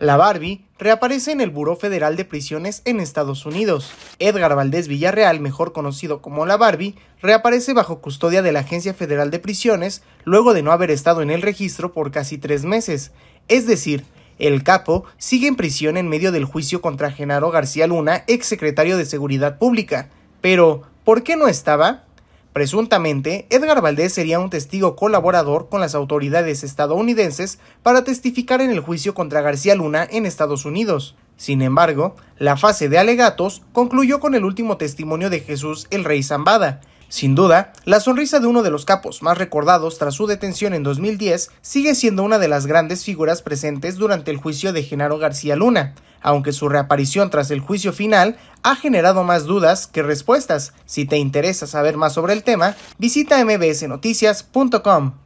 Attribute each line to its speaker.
Speaker 1: La Barbie reaparece en el Buró Federal de Prisiones en Estados Unidos. Edgar Valdés Villarreal, mejor conocido como la Barbie, reaparece bajo custodia de la Agencia Federal de Prisiones luego de no haber estado en el registro por casi tres meses. Es decir, el capo sigue en prisión en medio del juicio contra Genaro García Luna, exsecretario de Seguridad Pública. Pero, ¿por qué no estaba? Presuntamente, Edgar Valdés sería un testigo colaborador con las autoridades estadounidenses para testificar en el juicio contra García Luna en Estados Unidos. Sin embargo, la fase de alegatos concluyó con el último testimonio de Jesús el Rey Zambada, sin duda, la sonrisa de uno de los capos más recordados tras su detención en 2010 sigue siendo una de las grandes figuras presentes durante el juicio de Genaro García Luna, aunque su reaparición tras el juicio final ha generado más dudas que respuestas. Si te interesa saber más sobre el tema, visita mbsnoticias.com.